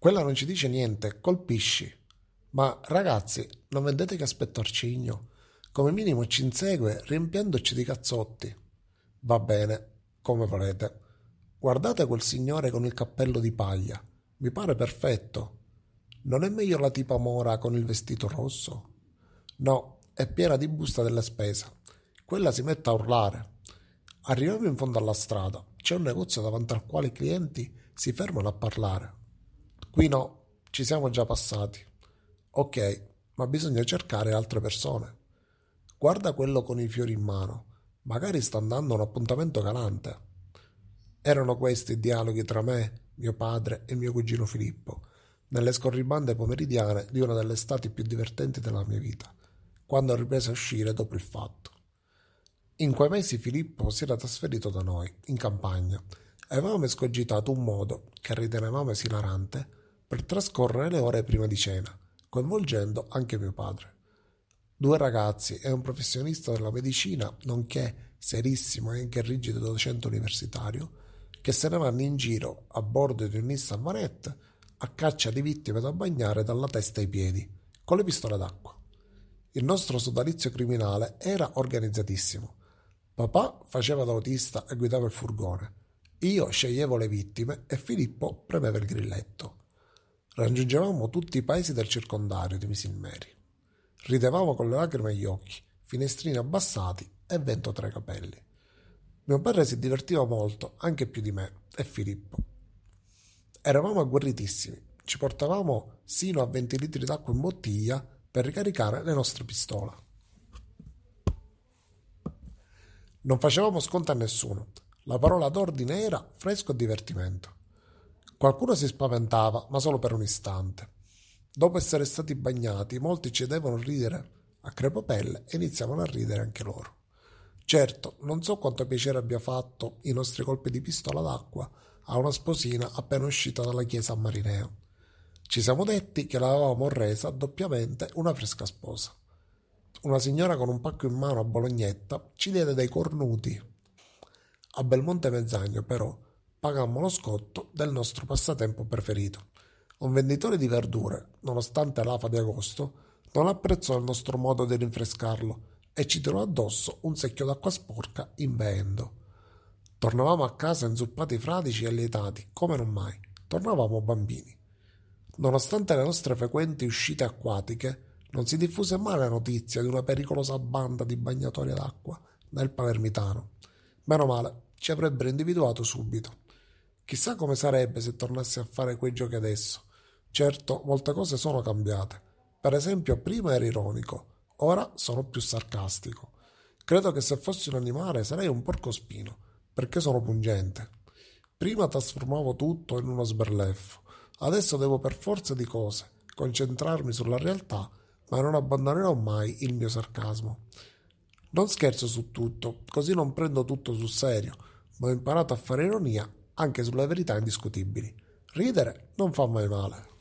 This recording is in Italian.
Quella non ci dice niente, colpisci. Ma ragazzi, non vedete che aspetto arcigno? Come minimo ci insegue riempiendoci di cazzotti. Va bene, come volete. Guardate quel signore con il cappello di paglia. Mi pare perfetto. Non è meglio la tipa mora con il vestito rosso? No, è piena di busta della spesa. Quella si mette a urlare. Arriviamo in fondo alla strada. C'è un negozio davanti al quale i clienti si fermano a parlare. Qui no, ci siamo già passati. Ok, ma bisogna cercare altre persone. Guarda quello con i fiori in mano, magari sta andando a un appuntamento galante. Erano questi i dialoghi tra me, mio padre e mio cugino Filippo, nelle scorribande pomeridiane di una delle estati più divertenti della mia vita, quando riprese a uscire dopo il fatto. In quei mesi Filippo si era trasferito da noi, in campagna, avevamo escogitato un modo, che ritenevamo esilarante, per trascorrere le ore prima di cena, coinvolgendo anche mio padre. Due ragazzi e un professionista della medicina, nonché serissimo e anche rigido docente universitario, che se ne vanno in giro a bordo di un Nissan Manette a caccia di vittime da bagnare dalla testa ai piedi, con le pistole d'acqua. Il nostro sodalizio criminale era organizzatissimo. Papà faceva da autista e guidava il furgone. Io sceglievo le vittime e Filippo premeva il grilletto. Raggiungevamo tutti i paesi del circondario di Mary. Ridevamo con le lacrime agli occhi, finestrini abbassati e vento tra i capelli. Mio padre si divertiva molto, anche più di me e Filippo. Eravamo agguerritissimi, ci portavamo sino a 20 litri d'acqua in bottiglia per ricaricare le nostre pistole. Non facevamo sconto a nessuno, la parola d'ordine era fresco divertimento. Qualcuno si spaventava, ma solo per un istante. Dopo essere stati bagnati, molti cedevano a ridere a crepapelle e iniziavano a ridere anche loro. Certo, non so quanto piacere abbia fatto i nostri colpi di pistola d'acqua a una sposina appena uscita dalla chiesa a Marineo. Ci siamo detti che l'avevamo resa doppiamente una fresca sposa. Una signora con un pacco in mano a Bolognetta ci diede dei cornuti. A Belmonte Mezzagno, però, pagammo lo scotto del nostro passatempo preferito. Un venditore di verdure, nonostante l'afa di agosto, non apprezzò il nostro modo di rinfrescarlo e ci tirò addosso un secchio d'acqua sporca inveendo. Tornavamo a casa inzuppati fradici e lietati, come non mai. Tornavamo bambini. Nonostante le nostre frequenti uscite acquatiche, non si diffuse mai la notizia di una pericolosa banda di bagnatori d'acqua nel Palermitano. Meno male, ci avrebbero individuato subito. Chissà come sarebbe se tornassi a fare quei giochi adesso. Certo, molte cose sono cambiate. Per esempio, prima ero ironico, ora sono più sarcastico. Credo che se fossi un animale sarei un porcospino, perché sono pungente. Prima trasformavo tutto in uno sberleffo, adesso devo per forza di cose concentrarmi sulla realtà, ma non abbandonerò mai il mio sarcasmo. Non scherzo su tutto, così non prendo tutto sul serio, ma ho imparato a fare ironia anche sulle verità indiscutibili. Ridere non fa mai male.